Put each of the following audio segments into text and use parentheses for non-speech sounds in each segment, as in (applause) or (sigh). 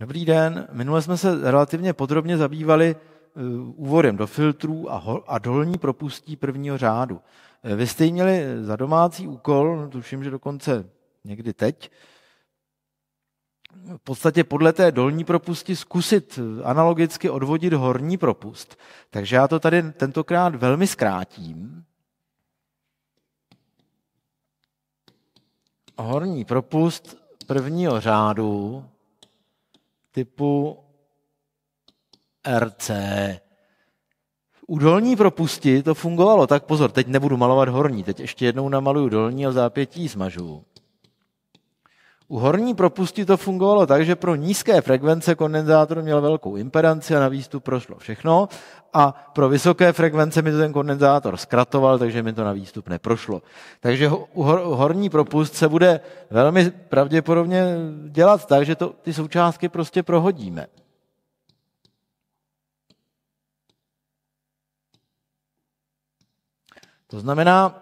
Dobrý den, minule jsme se relativně podrobně zabývali eh, úvodem do filtrů a, dolní propustí prvního řádu. Eh, vy jste měli za domácí úkol, no, tuším, že dokonce někdy teď, v podstatě podle té dolní propusti zkusit eh, analogicky odvodit horní propust. Takže já to tady tentokrát velmi zkrátím. Horní propust prvního řádu typu RC. U dolní propusti to fungovalo. Tak pozor, teď nebudu malovat horní, teď ještě jednou namaluju dolní a zápětí smažu. U horní propusti to fungovalo tak, že pro nízké frekvence kondenzátor měl velkou impedanci a na výstup prošlo všechno a pro vysoké frekvence mi to ten kondenzátor zkratoval, takže mi to na výstup neprošlo. Takže u horní propust se bude velmi pravděpodobně dělat tak, že to, ty součástky prostě prohodíme. To znamená,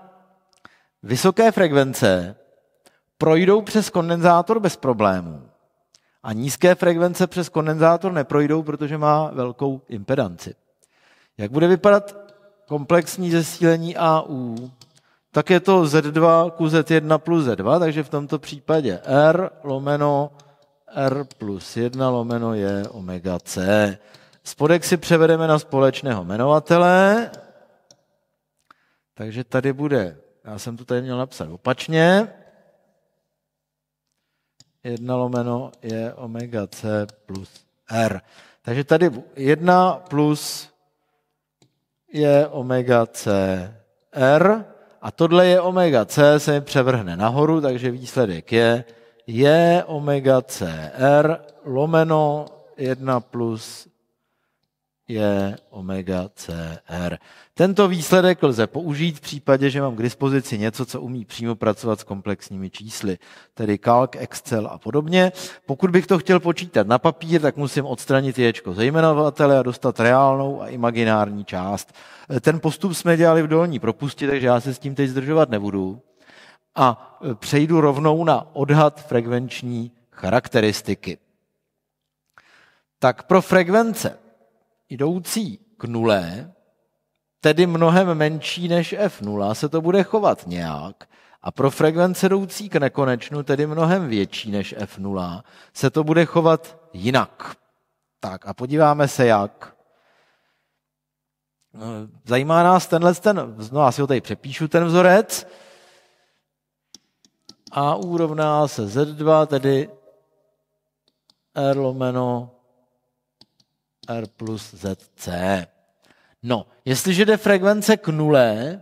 vysoké frekvence projdou přes kondenzátor bez problémů. A nízké frekvence přes kondenzátor neprojdou, protože má velkou impedanci. Jak bude vypadat komplexní zesílení AU? Tak je to Z2 ku Z1 plus Z2, takže v tomto případě R lomeno R plus 1 lomeno je omega C. Spodek si převedeme na společného jmenovatele, takže tady bude, já jsem to tady měl napsat opačně, 1 lomeno je omega C plus R. Takže tady 1 plus je omega C R a tohle je omega C, se převrhne nahoru, takže výsledek je je omega C R lomeno 1 plus je omega CR. Tento výsledek lze použít v případě, že mám k dispozici něco, co umí přímo pracovat s komplexními čísly, tedy Calc, Excel a podobně. Pokud bych to chtěl počítat na papír, tak musím odstranit ječko zejmenovatele a dostat reálnou a imaginární část. Ten postup jsme dělali v dolní propusti, takže já se s tím teď zdržovat nebudu. A přejdu rovnou na odhad frekvenční charakteristiky. Tak pro frekvence jdoucí k nule, tedy mnohem menší než F0, se to bude chovat nějak. A pro frekvence jdoucí k nekonečnu, tedy mnohem větší než F0, se to bude chovat jinak. Tak a podíváme se jak. No, zajímá nás tenhle ten, no asi ho tady přepíšu, ten vzorec. A úrovná se Z2, tedy R lomeno R plus ZC. No, jestliže jde frekvence k nule,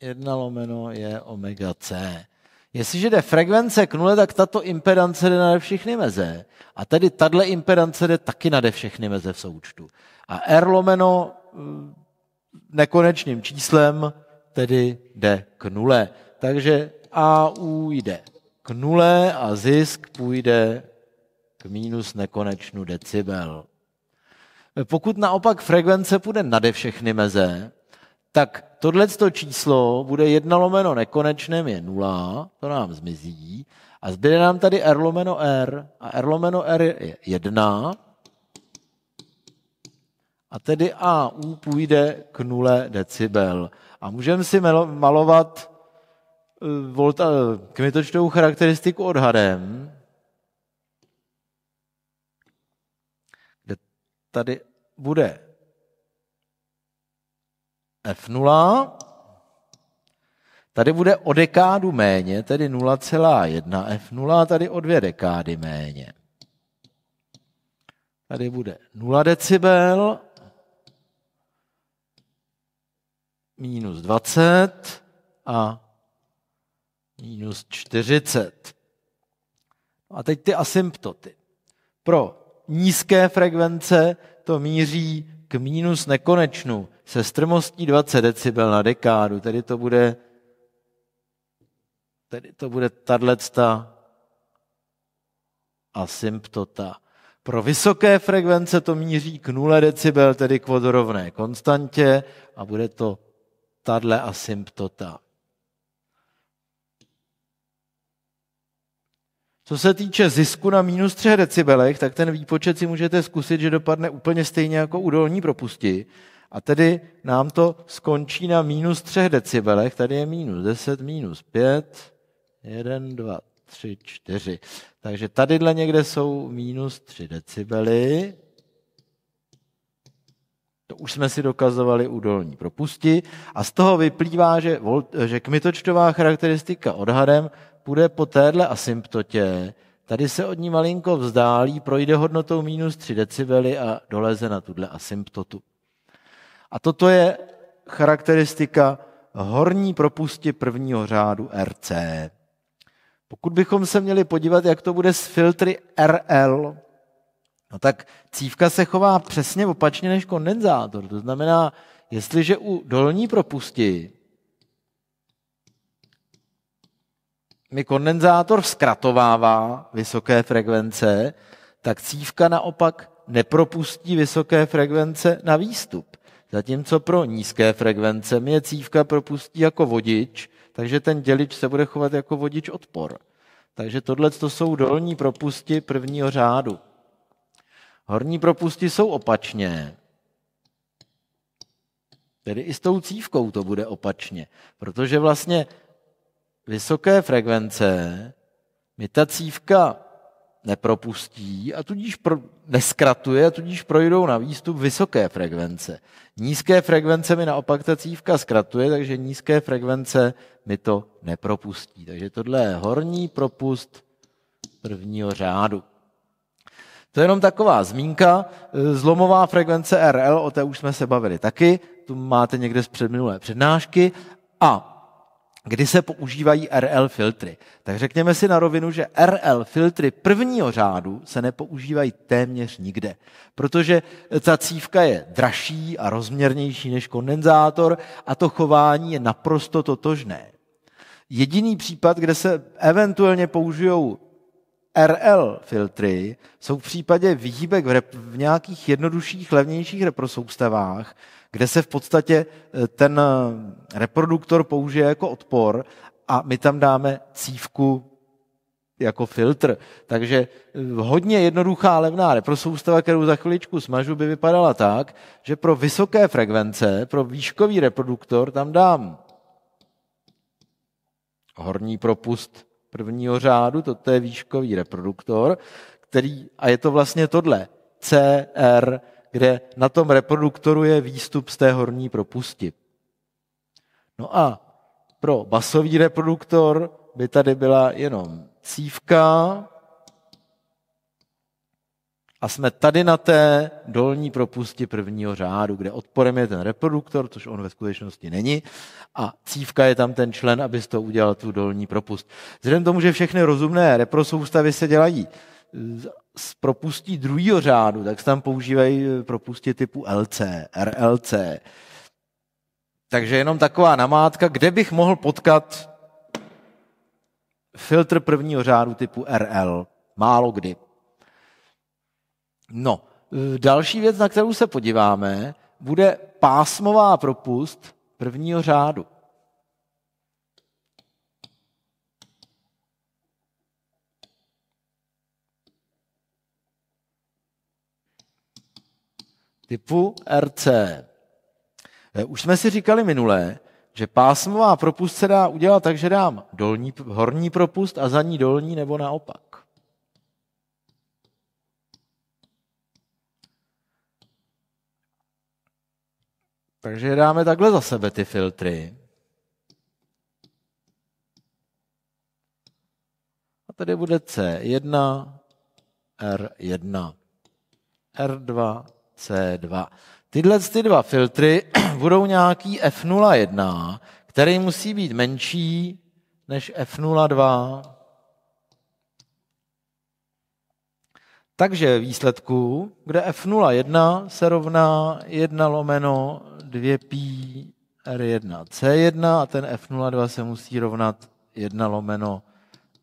1 lomeno je omega C. Jestliže jde frekvence k nule, tak tato impedance jde nade všechny meze. A tedy tato impedance jde taky nade všechny meze v součtu. A R lomeno mm, nekonečným číslem tedy jde k nule. Takže AU jde k nule a zisk půjde k mínus nekonečnu decibel. Pokud naopak frekvence půjde nade všechny meze, tak tohleto číslo bude 1 lomeno nekonečném je 0, to nám zmizí, a zbyde nám tady R lomeno R, a R lomeno R je 1, a tedy AU půjde k nule decibel. A můžeme si malovat eh, volta, eh, kmitočtou charakteristiku odhadem, tady bude F0, tady bude o dekádu méně, tedy 0,1 F0, tady o dvě dekády méně. Tady bude 0 decibel, minus 20 a minus 40. No a teď ty asymptoty. Pro nízké frekvence to míří k mínus nekonečnu se strmostí 20 decibel na dekádu, tedy to bude tedy to bude tadlecta asymptota. Pro vysoké frekvence to míří k 0 decibel, tedy k vodorovné konstantě a bude to tadle asymptota. Co se týče zisku na minus 3 decibelech, tak ten výpočet si můžete zkusit, že dopadne úplně stejně jako u dolní propusti. A tedy nám to skončí na minus 3 decibelech. Tady je minus 10, minus 5, 1, 2, 3, 4. Takže tadyhle někde jsou minus 3 decibely. To už jsme si dokazovali u dolní propusti. A z toho vyplývá, že, že kmitočtová charakteristika odhadem půjde po téhle asymptotě, tady se od ní malinko vzdálí, projde hodnotou minus 3 decibely a doleze na tuhle asymptotu. A toto je charakteristika horní propusti prvního řádu RC. Pokud bychom se měli podívat, jak to bude s filtry RL, no tak cívka se chová přesně opačně než kondenzátor. To znamená, jestliže u dolní propusti mi kondenzátor zkratovává vysoké frekvence, tak cívka naopak nepropustí vysoké frekvence na výstup. Zatímco pro nízké frekvence mě cívka propustí jako vodič, takže ten dělič se bude chovat jako vodič odpor. Takže tohle to jsou dolní propusti prvního řádu. Horní propusti jsou opačně. Tedy i s tou cívkou to bude opačně, protože vlastně vysoké frekvence mi ta cívka nepropustí a tudíž pro, neskratuje a tudíž projdou na výstup vysoké frekvence. Nízké frekvence mi naopak ta cívka zkratuje, takže nízké frekvence mi to nepropustí. Takže tohle je horní propust prvního řádu. To je jenom taková zmínka. Zlomová frekvence RL, o té už jsme se bavili taky, tu máte někde z předminulé přednášky. A kdy se používají RL filtry. Tak řekněme si na rovinu, že RL filtry prvního řádu se nepoužívají téměř nikde, protože ta cívka je dražší a rozměrnější než kondenzátor a to chování je naprosto totožné. Jediný případ, kde se eventuálně použijou RL filtry jsou v případě výhybek v, rep, v nějakých jednodušších, levnějších reprosoustavách, kde se v podstatě e, ten e, reproduktor použije jako odpor a my tam dáme cívku jako filtr. Takže e, hodně jednoduchá levná reprosoustava, kterou za chviličku smažu, by vypadala tak, že pro vysoké frekvence, pro výškový reproduktor tam dám horní propust prvního řádu, to je výškový reproduktor, který, a je to vlastně tohle, CR, kde na tom reproduktoru je výstup z té horní propusti. No a pro basový reproduktor by tady byla jenom cívka, a jsme tady na té dolní propusti prvního řádu, kde odporem je ten reproduktor, což on ve skutečnosti není, a cívka je tam ten člen, aby to udělal tu dolní propust. Vzhledem tomu, že všechny rozumné reprosoustavy se dělají z propustí druhého řádu, tak se tam používají e, propusti typu LC, RLC. Takže jenom taková namátka, kde bych mohl potkat filtr prvního řádu typu RL. Málo kdy. No, e, další věc, na kterou se podíváme, bude pásmová propust prvního řádu. typu RC. E, už jsme si říkali minule, že pásmová propust se dá udělat tak, že dám dolní, horní propust a za ní dolní nebo naopak. Takže dáme takhle za sebe ty filtry. A tady bude C1, R1, R2, C2. Tyhle ty dva filtry (clears throat) budou nějaký F01, který musí být menší než F02. Takže výsledku, kde F01 se rovná 1 lomeno 2π R1 C1 a ten F02 se musí rovnat 1 lomeno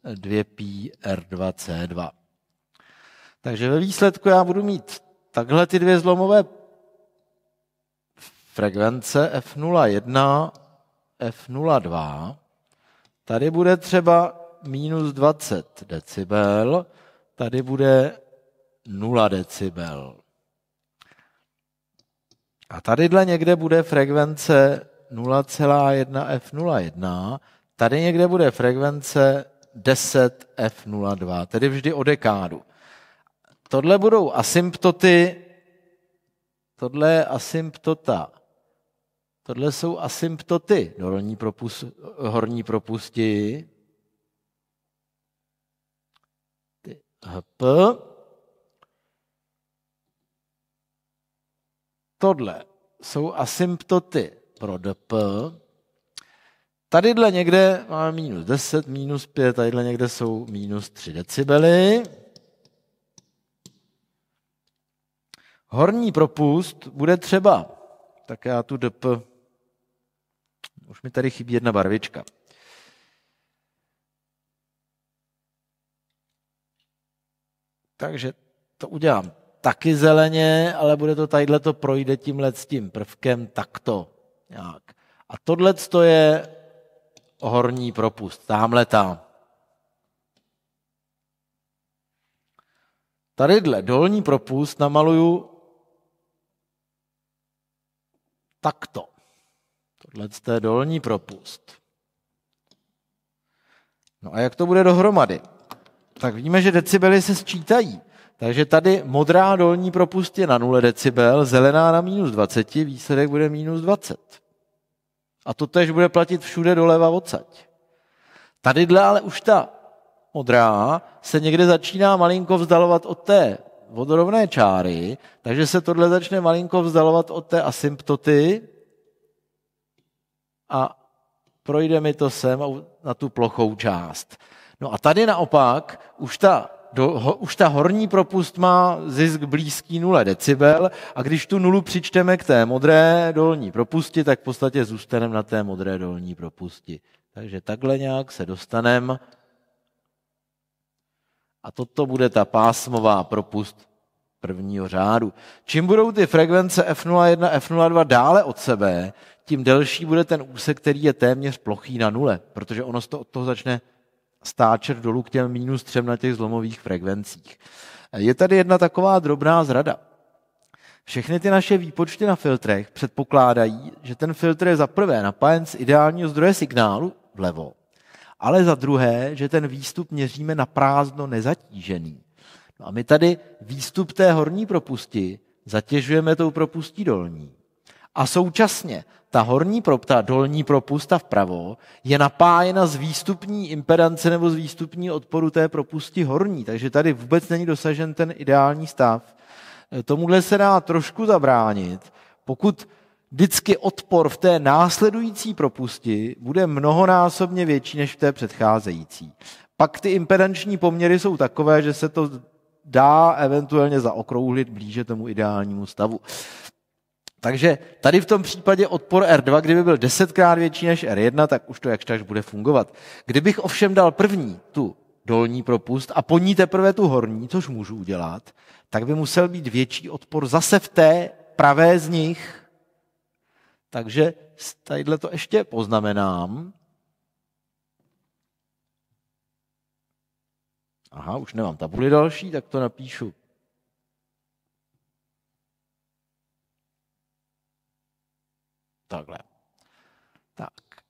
2π R2 C2. Takže ve výsledku já budu mít takhle ty dvě zlomové frekvence F01, F02. Tady bude třeba minus 20 decibel, tady bude 0 decibel. A tadyhle někde bude frekvence 0,1 F01, tady někde bude frekvence 10 F02, tedy vždy o dekádu. Tohle budou asymptoty, tohle je asymptota, tohle jsou asymptoty horní, propust, horní propusti, HP. Tohle jsou asymptoty pro dp. Tadyhle někde máme minus 10, minus 5, tadyhle někde jsou minus 3 decibely. Horní propust bude třeba, tak já tu dp, už mi tady chybí jedna barvička. Takže to udělám taky zeleně, ale bude to tadyhle to projde tímhle s tím prvkem takto. Nějak. A tohle to je horní propust, tamhle tam. Tadyhle dolní propust namaluju takto. Tohle to je dolní propust. No a jak to bude dohromady? Tak víme, že decibely se sčítají. Takže tady modrá dolní propust je na 0 decibel, zelená na minus 20, výsledek bude minus 20. A to tež bude platit všude doleva odsaď. dle, ale už ta modrá se někde začíná malinko vzdalovat od té vodorovné čáry, takže se tohle začne malinko vzdalovat od té asymptoty a projde mi to sem na tu plochou část. No a tady naopak už ta do, ho, už ta horní propust má zisk blízký 0 decibel a když tu nulu přičteme k té modré dolní propusti, tak v podstatě zůstaneme na té modré dolní propusti. Takže takhle nějak se dostaneme a toto bude ta pásmová propust prvního řádu. Čím budou ty frekvence F01 a F02 dále od sebe, tím delší bude ten úsek, který je téměř plochý na nule, protože ono to od toho začne stáčet dolů k těm minus třem na těch zlomových frekvencích. Je tady jedna taková drobná zrada. Všechny ty naše výpočty na filtrech předpokládají, že ten filtr je za prvé napájen z ideálního zdroje signálu vlevo, ale za druhé, že ten výstup měříme na prázdno nezatížený. No a my tady výstup té horní propusti zatěžujeme tou propustí dolní. A současně ta horní propta, dolní propusta vpravo, je napájena z výstupní impedance nebo z výstupní odporu té propusti horní, takže tady vůbec není dosažen ten ideální stav. E, tomuhle se dá trošku zabránit, pokud vždycky odpor v té následující propusti bude mnohonásobně větší než v té předcházející. Pak ty impedanční poměry jsou takové, že se to dá eventuálně zaokrouhlit blíže tomu ideálnímu stavu. Takže tady v tom případě odpor R2, kdyby byl desetkrát větší než R1, tak už to jakž takž bude fungovat. Kdybych ovšem dal první tu dolní propust a po ní teprve tu horní, což můžu udělat, tak by musel být větší odpor zase v té pravé z nich. Takže tadyhle to ještě poznamenám. Aha, už nemám tabuli další, tak to napíšu Takhle. Tak.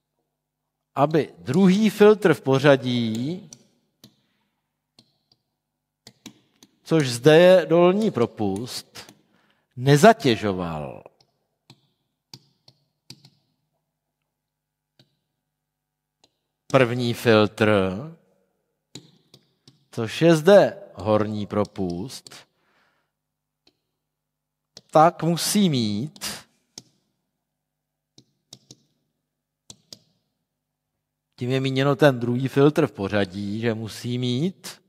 Aby druhý filtr v pořadí, což zde je dolní propust, nezatěžoval první filtr, což je zde horní propust, tak musí mít Tím je míněno ten druhý filtr v pořadí, že musí mít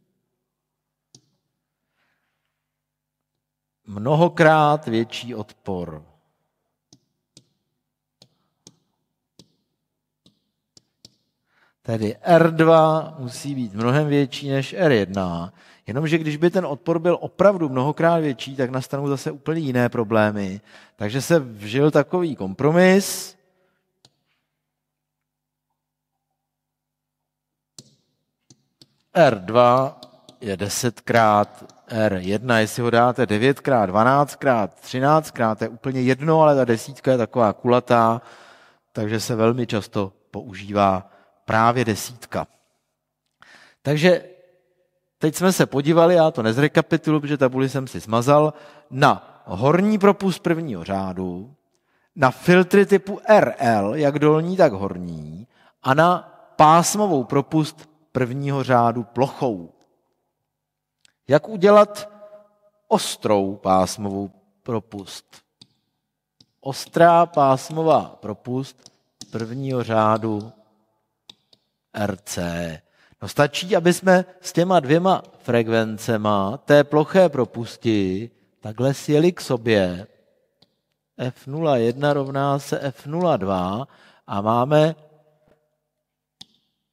mnohokrát větší odpor. Tedy R2 musí být mnohem větší než R1. Jenomže když by ten odpor byl opravdu mnohokrát větší, tak nastanou zase úplně jiné problémy. Takže se vžil takový kompromis, R2 je 10 krát R1, jestli ho dáte 9 krát, 12 krát, 13 krát, to je úplně jedno, ale ta desítka je taková kulatá, takže se velmi často používá právě desítka. Takže teď jsme se podívali, já to nezrekapituluji, protože tabuli jsem si smazal, na horní propust prvního řádu, na filtry typu RL, jak dolní, tak horní, a na pásmovou propust prvního řádu plochou. Jak udělat ostrou pásmovou propust? Ostrá pásmová propust prvního řádu RC. No stačí, aby jsme s těma dvěma frekvencema té ploché propusti takhle sjeli k sobě. F01 rovná se F02 a máme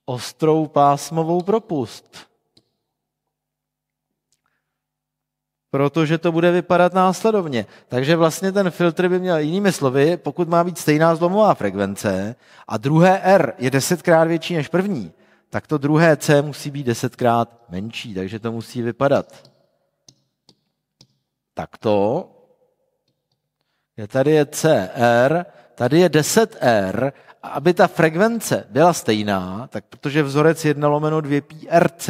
ostrou pásmovou propust. Protože to bude vypadat následovně. Takže vlastně ten filtr by měl, jinými slovy, pokud má být stejná zlomová frekvence a druhé R je desetkrát větší než první, tak to druhé C musí být desetkrát menší, takže to musí vypadat takto. Je tady je CR, tady je 10R a aby ta frekvence byla stejná, tak protože vzorec 1 lomeno 2 pi RC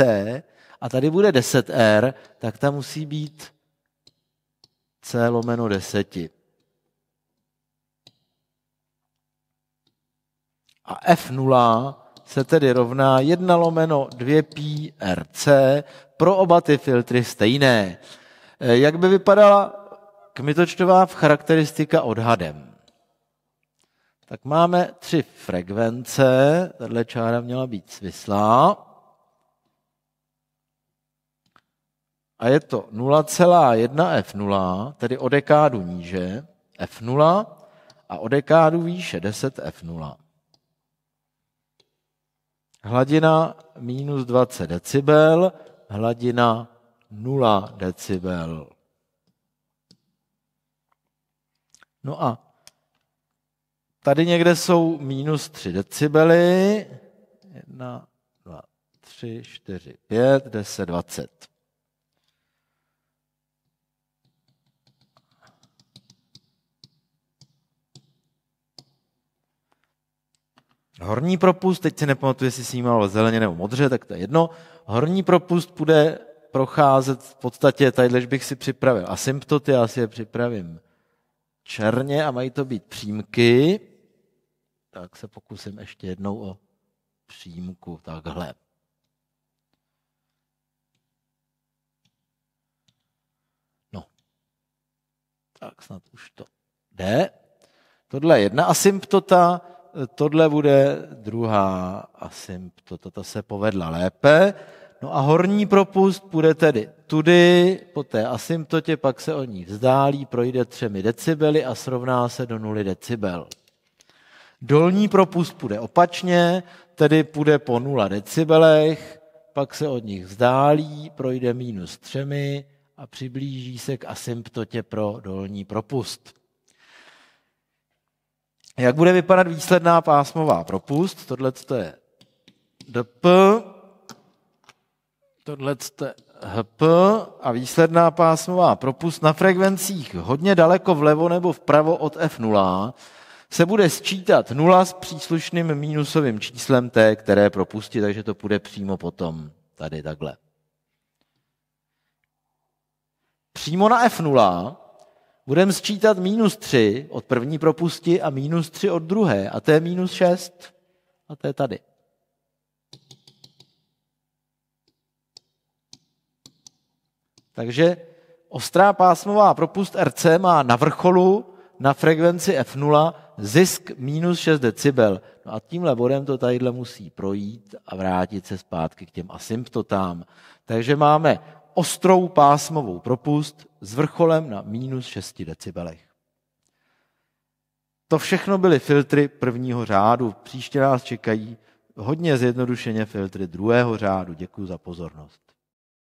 a tady bude 10R, tak ta musí být C lomeno 10. A F0 se tedy rovná 1 lomeno 2 pi RC pro oba ty filtry stejné. Eh, jak by vypadala kmitočtová charakteristika odhadem? tak máme tři frekvence. Tahle čára měla být svislá. A je to 0,1 F0, tedy o dekádu níže F0 a o dekádu výše 10 F0. Hladina minus 20 decibel, hladina 0 decibel. No a Tady někde jsou minus 3 decibely. 1, 2, 3, 4, 5, 10, 20. Horní propust, teď si nepamatuju, jestli si jmenoval zeleně nebo modře, tak to je jedno. Horní propust bude procházet v podstatě, tadyhle bych si připravil asymptoty, já si je připravím černě a mají to být přímky tak se pokusím ještě jednou o přímku takhle. No, tak snad už to jde. Tohle je jedna asymptota, tohle bude druhá asymptota, ta se povedla lépe. No a horní propust bude tedy tudy, po té asymptotě, pak se o ní vzdálí, projde třemi decibely a srovná se do nuly decibel. Dolní propust půjde opačně, tedy půjde po 0 decibelech, pak se od nich vzdálí, projde minus třemi a přiblíží se k asymptotě pro dolní propust. Jak bude vypadat výsledná pásmová propust? Tohle je dp, tohle je hp a výsledná pásmová propust na frekvencích hodně daleko vlevo nebo vpravo od f0 se bude sčítat nula s příslušným mínusovým číslem té, které propustí, takže to půjde přímo potom tady takhle. Přímo na F0 budeme sčítat minus 3 od první propusti a minus 3 od druhé. A to je minus 6 a to je tady. Takže ostrá pásmová propust RC má na vrcholu na frekvenci F0 zisk minus 6 decibel. No a tímhle bodem to tadyhle musí projít a vrátit se zpátky k těm asymptotám. Takže máme ostrou pásmovou propust s vrcholem na minus 6 decibelech. To všechno byly filtry prvního řádu. Příště nás čekají hodně zjednodušeně filtry druhého řádu. Děkuji za pozornost.